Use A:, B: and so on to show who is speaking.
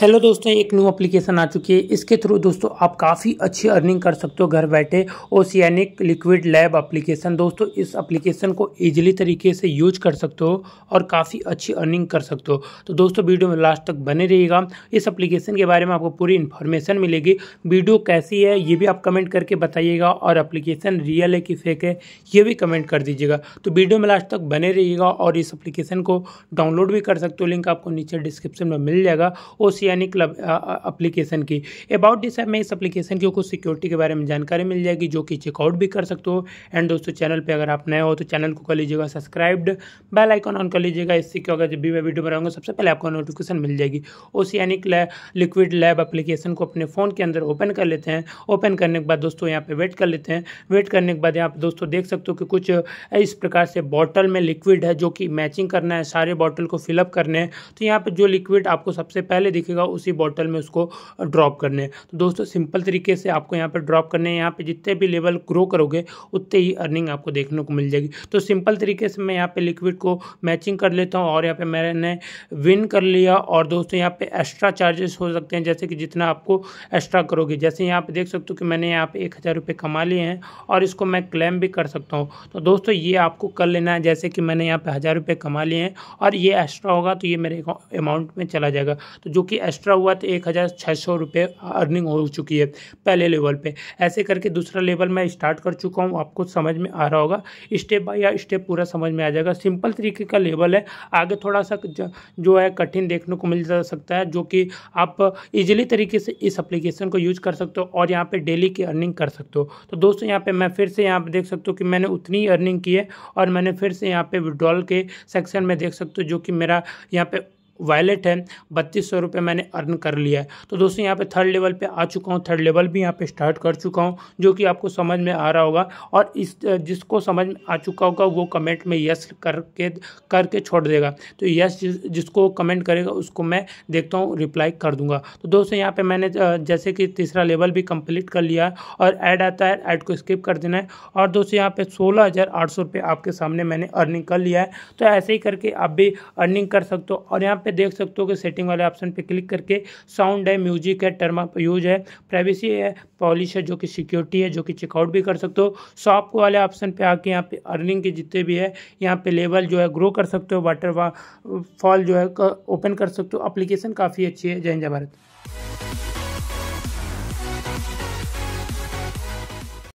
A: hello दोस्तों एक new application आ चुकी है इसके थ्रू दोस्तों आप काफ़ी अच्छी अर्निंग कर सकते हो घर बैठे ओसियनिक लिक्विड लैब एप्लीकेशन दोस्तों इस एप्लीकेशन को इजीली तरीके से यूज कर सकते हो और काफ़ी अच्छी अर्निंग कर सकते हो तो दोस्तों वीडियो में लास्ट तक बने रहिएगा इस एप्लीकेशन के बारे में आपको पूरी इन्फॉर्मेशन मिलेगी वीडियो कैसी है ये भी आप कमेंट करके बताइएगा और अप्लीकेशन रियल है कि फेक है ये भी कमेंट कर दीजिएगा तो वीडियो में लास्ट तक बने रहिएगा और इस अप्लीकेशन को डाउनलोड भी कर सकते हो लिंक आपको नीचे डिस्क्रिप्शन में मिल जाएगा ओसी ओशियानिक अप्लीकेशन की अबाउट दिस ऐप में इस अप्लीकेशन की कुछ सिक्योरिटी के बारे में जानकारी मिल जाएगी जो कि चेकआउट भी कर सकते हो एंड दोस्तों चैनल पर अगर आप नए हो तो चैनल को कर लीजिएगा सब्सक्राइब्ड बेल आइकॉन ऑन कर लीजिएगा इससे क्या होगा जब भी मैं वीडियो बनाऊंगा सबसे पहले आपको नोटिफिकेशन मिल जाएगी ओशियानिक लिक्विड लैब अप्लीकेशन को अपने फ़ोन के अंदर ओपन कर लेते हैं ओपन करने के बाद दोस्तों यहाँ पे वेट कर लेते हैं वेट करने के बाद यहाँ पे दोस्तों देख सकते हो कि कुछ इस प्रकार से बॉटल में लिक्विड है जो कि मैचिंग करना है सारे बॉटल को फिलअप करने हैं तो यहाँ पर जो लिक्विड आपको सबसे पहले दिखेगा कीजिएगा उसी बॉटल में उसको ड्रॉप करने तो दोस्तों सिंपल तरीके से आपको यहाँ पर ड्रॉप करने हैं यहाँ पर जितने भी लेवल ग्रो करोगे उतने ही अर्निंग आपको देखने को मिल जाएगी तो सिंपल तरीके से मैं यहाँ पर लिक्विड को मैचिंग कर लेता हूँ और यहाँ पर मैंने विन कर लिया और दोस्तों यहाँ पर एक्स्ट्रा चार्जेस हो सकते हैं जैसे कि जितना आपको एक्स्ट्रा करोगे जैसे यहाँ पर देख सकते हो कि मैंने यहाँ पर एक हज़ार कमा लिए हैं और इसको मैं क्लेम भी कर सकता हूँ तो दोस्तों ये आपको कर लेना है जैसे कि मैंने यहाँ पर हज़ार रुपये कमा लिए हैं और ये एक्स्ट्रा होगा तो ये मेरे अमाउंट में चला जाएगा तो जो कि एक्स्ट्रा हुआ तो एक हज़ार छः सौ रुपये अर्निंग हो चुकी है पहले लेवल पे ऐसे करके दूसरा लेवल मैं स्टार्ट कर चुका हूँ आपको समझ में आ रहा होगा स्टेप बाय स्टेप पूरा समझ में आ जाएगा सिंपल तरीके का लेवल है आगे थोड़ा सा जो है कठिन देखने को मिल जा सकता है जो कि आप इजिली तरीके से इस अप्लीकेशन को यूज कर सकते हो और यहाँ पर डेली की अर्निंग कर सकते हो तो दोस्तों यहाँ पर मैं फिर से यहाँ पर देख सकता हूँ कि मैंने उतनी अर्निंग की है और मैंने फिर से यहाँ पर विड्रॉल के सेक्शन में देख सकते हो जो कि मेरा यहाँ पर वैलेट है बत्तीस सौ रुपये मैंने अर्न कर लिया है तो दोस्तों यहाँ पे थर्ड लेवल पे आ चुका हूँ थर्ड लेवल भी यहाँ पे स्टार्ट कर चुका हूँ जो कि आपको समझ में आ रहा होगा और इस जिसको समझ में आ चुका होगा वो कमेंट में यस करके करके छोड़ देगा तो यस जिस, जिसको कमेंट करेगा उसको मैं देखता हूँ रिप्लाई कर दूंगा तो दोस्तों यहाँ पर मैंने जैसे कि तीसरा लेवल भी कम्प्लीट कर लिया और ऐड आता है ऐड को स्किप कर देना है और दोस्तों यहाँ पर सोलह हज़ार आपके सामने मैंने अर्निंग कर लिया है तो ऐसे ही करके आप भी अर्निंग कर सकते हो और यहाँ पर पे देख सकते हो कि सेटिंग वाले ऑप्शन पे क्लिक करके साउंड है म्यूजिक है टर्म ऑफ यूज है प्राइवेसी है पॉलिश है जो कि सिक्योरिटी है जो कि चेकआउट भी कर सकते हो शॉप वाले ऑप्शन पे आके यहाँ पे अर्निंग के जितने भी है यहाँ पे लेवल जो है ग्रो कर सकते हो वाटर फॉल जो है ओपन कर सकते हो अप्लीकेशन काफ़ी अच्छी है जय हिंद भारत